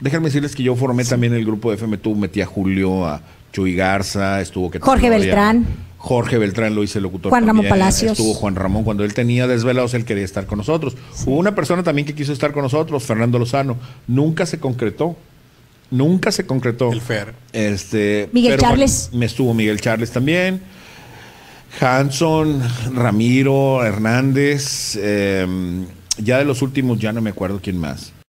déjenme decirles que yo formé también el grupo de FMTU, metí a Julio, a Chuy Garza, estuvo que Jorge Beltrán. Jorge Beltrán lo hice locutor. Juan Ramón Palacios. Estuvo Juan Ramón. Cuando él tenía desvelados, él quería estar con nosotros. Hubo una persona también que quiso estar con nosotros, Fernando Lozano. Nunca se concretó. Nunca se concretó. El Fer. Este, Miguel Charles. Me estuvo Miguel Charles también. Hanson, Ramiro, Hernández. Em, ya de los últimos ya no me acuerdo quién más.